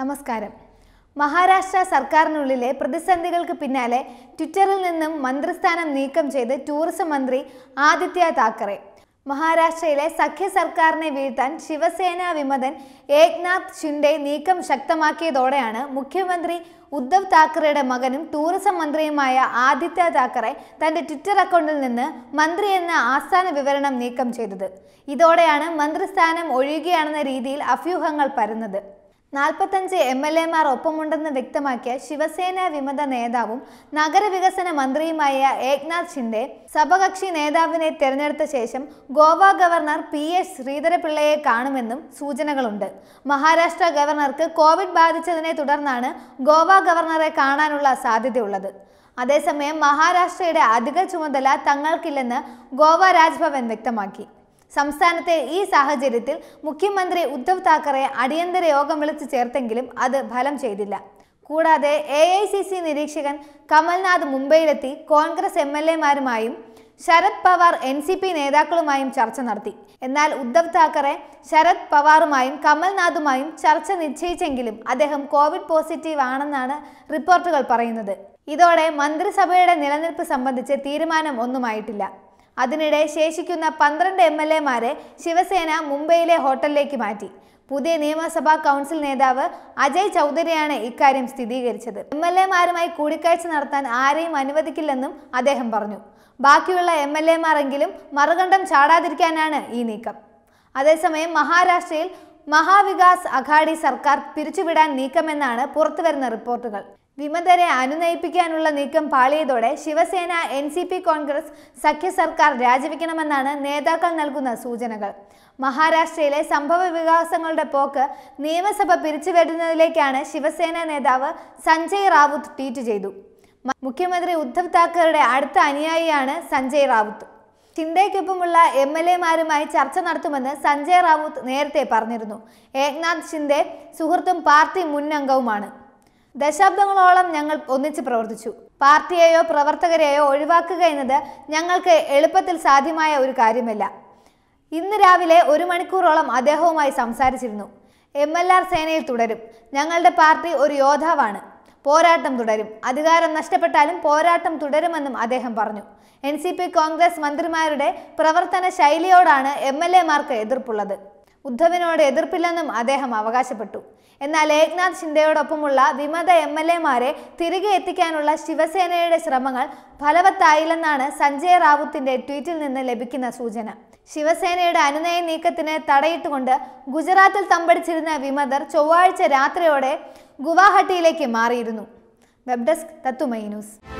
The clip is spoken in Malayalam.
നമസ്കാരം മഹാരാഷ്ട്ര സർക്കാരിനുള്ളിലെ പ്രതിസന്ധികൾക്ക് പിന്നാലെ ട്വിറ്ററിൽ നിന്നും മന്ത്രിസ്ഥാനം നീക്കം ചെയ്ത് ടൂറിസം മന്ത്രി ആദിത്യ താക്കറെ മഹാരാഷ്ട്രയിലെ സഖ്യ സർക്കാരിനെ വീഴ്ത്താൻ ശിവസേന വിമതൻ ഏക്നാഥ് ഷിൻഡെ നീക്കം ശക്തമാക്കിയതോടെയാണ് മുഖ്യമന്ത്രി ഉദ്ധവ് താക്കറെയുടെ മകനും ടൂറിസം മന്ത്രിയുമായ ആദിത്യ താക്കറെ തന്റെ ട്വിറ്റർ അക്കൗണ്ടിൽ നിന്ന് മന്ത്രി എന്ന ആസ്ഥാന വിവരണം നീക്കം ചെയ്തത് ഇതോടെയാണ് മന്ത്രിസ്ഥാനം ഒഴിയുകയാണെന്ന രീതിയിൽ അഭ്യൂഹങ്ങൾ പരന്നത് നാൽപ്പത്തഞ്ച് എം എൽ എമാർ ഒപ്പമുണ്ടെന്ന് വ്യക്തമാക്കിയ ശിവസേന വിമത നേതാവും നഗരവികസന മന്ത്രിയുമായ ഏക്നാഥ് ഷിൻഡെ സഭകക്ഷി നേതാവിനെ തെരഞ്ഞെടുത്ത ശേഷം ഗോവ ഗവർണർ പി എസ് ശ്രീധരപിള്ളയെ കാണുമെന്നും സൂചനകളുണ്ട് മഹാരാഷ്ട്ര ഗവർണർക്ക് കോവിഡ് ബാധിച്ചതിനെ തുടർന്നാണ് ഗോവ ഗവർണറെ കാണാനുള്ള സാധ്യതയുള്ളത് അതേസമയം മഹാരാഷ്ട്രയുടെ അധിക ചുമതല തങ്ങൾക്കില്ലെന്ന് ഗോവ രാജ്ഭവൻ വ്യക്തമാക്കി സംസ്ഥാനത്തെ ഈ സാഹചര്യത്തിൽ മുഖ്യമന്ത്രി ഉദ്ധവ് താക്കറെ അടിയന്തര യോഗം വിളിച്ചു ചേർത്തെങ്കിലും അത് ഫലം ചെയ്തില്ല കൂടാതെ എ ഐ സി സി നിരീക്ഷകൻ കമൽനാഥ് മുംബൈയിലെത്തി കോൺഗ്രസ് എം എൽ എമാരുമായും Sharad Pawar N C P നേതാക്കളുമായും ചർച്ച നടത്തി എന്നാൽ ഉദ്ധവ് താക്കറെ ശരത് പവാറുമായും കമൽനാഥുമായും ചർച്ച നിശ്ചയിച്ചെങ്കിലും അദ്ദേഹം കോവിഡ് പോസിറ്റീവ് ആണെന്നാണ് റിപ്പോർട്ടുകൾ പറയുന്നത് ഇതോടെ മന്ത്രിസഭയുടെ നിലനിൽപ്പ് സംബന്ധിച്ച് തീരുമാനം ഒന്നുമായിട്ടില്ല അതിനിടെ ശേഷിക്കുന്ന പന്ത്രണ്ട് എം എൽ എമാരെ ശിവസേന മുംബൈയിലെ ഹോട്ടലിലേക്ക് മാറ്റി പുതിയ നിയമസഭാ കൗൺസിൽ നേതാവ് അജയ് ചൗധരിയാണ് ഇക്കാര്യം സ്ഥിരീകരിച്ചത് എം എൽ എമാരുമായി കൂടിക്കാഴ്ച നടത്താൻ ആരെയും അനുവദിക്കില്ലെന്നും അദ്ദേഹം പറഞ്ഞു ബാക്കിയുള്ള എം എൽ എമാരെങ്കിലും മറുകണ്ഠം ചാടാതിരിക്കാനാണ് ഈ നീക്കം അതേസമയം മഹാരാഷ്ട്രയിൽ മഹാവികാസ് അഘാഡി സർക്കാർ പിരിച്ചുവിടാൻ നീക്കമെന്നാണ് പുറത്തുവരുന്ന റിപ്പോർട്ടുകൾ വിമതരെ അനുനയിപ്പിക്കാനുള്ള നീക്കം പാളിയതോടെ Shiv Sena N C P Congress സഖ്യ സർക്കാർ രാജിവെക്കണമെന്നാണ് നേതാക്കൾ നൽകുന്ന സൂചനകൾ മഹാരാഷ്ട്രയിലെ സംഭവ വികാസങ്ങളുടെ പോക്ക് നിയമസഭ പിരിച്ചുവിടുന്നതിലേക്കാണ് ശിവസേന നേതാവ് സഞ്ജയ് റാവുത്ത് ട്വീറ്റ് ചെയ്തു മുഖ്യമന്ത്രി ഉദ്ധവ് താക്കറുടെ അടുത്ത അനുയായിയാണ് സഞ്ജയ് റാവുത്ത് ഷിൻഡെക്കൊപ്പമുള്ള എം എൽ എമാരുമായി ചർച്ച നടത്തുമെന്ന് സഞ്ജയ് റാവുത്ത് നേരത്തെ പറഞ്ഞിരുന്നു ഏക്നാഥ് ഷിന്ദെ സുഹൃത്തും പാർട്ടി മുൻ അംഗവുമാണ് ദശാബ്ദങ്ങളോളം ഞങ്ങൾ ഒന്നിച്ച് പ്രവർത്തിച്ചു പാർട്ടിയെയോ പ്രവർത്തകരെയോ ഒഴിവാക്കുക എന്നത് ഞങ്ങൾക്ക് എളുപ്പത്തിൽ സാധ്യമായ ഒരു കാര്യമല്ല ഇന്ന് രാവിലെ ഒരു മണിക്കൂറോളം അദ്ദേഹവുമായി സംസാരിച്ചിരുന്നു എം എൽ ആർ സേനയിൽ തുടരും ഞങ്ങളുടെ പാർട്ടി ഒരു യോദ്ധാവാണ് പോരാട്ടം തുടരും അധികാരം നഷ്ടപ്പെട്ടാലും പോരാട്ടം തുടരുമെന്നും അദ്ദേഹം പറഞ്ഞു എൻ സി പി കോൺഗ്രസ് മന്ത്രിമാരുടെ പ്രവർത്തന ശൈലിയോടാണ് എം എൽ എമാർക്ക് എതിർപ്പുള്ളത് ഉദ്ധവിനോട് എതിർപ്പില്ലെന്നും അദ്ദേഹം അവകാശപ്പെട്ടു എന്നാൽ ഏക്നാഥ് ഷിൻഡെയോടൊപ്പമുള്ള വിമത എം എൽ എമാരെ തിരികെ എത്തിക്കാനുള്ള ശിവസേനയുടെ ശ്രമങ്ങൾ ഫലവത്തായില്ലെന്നാണ് സഞ്ജയ് റാവുത്തിന്റെ ട്വീറ്റിൽ നിന്ന് ലഭിക്കുന്ന സൂചന ശിവസേനയുടെ അനുനയ നീക്കത്തിന് തടയിട്ടുകൊണ്ട് ഗുജറാത്തിൽ തമ്പടിച്ചിരുന്ന വിമതർ ചൊവ്വാഴ്ച രാത്രിയോടെ ഗുവാഹട്ടിയിലേക്ക് മാറിയിരുന്നു വെബ് ഡെസ്ക് തത്തുമൈ ന്യൂസ്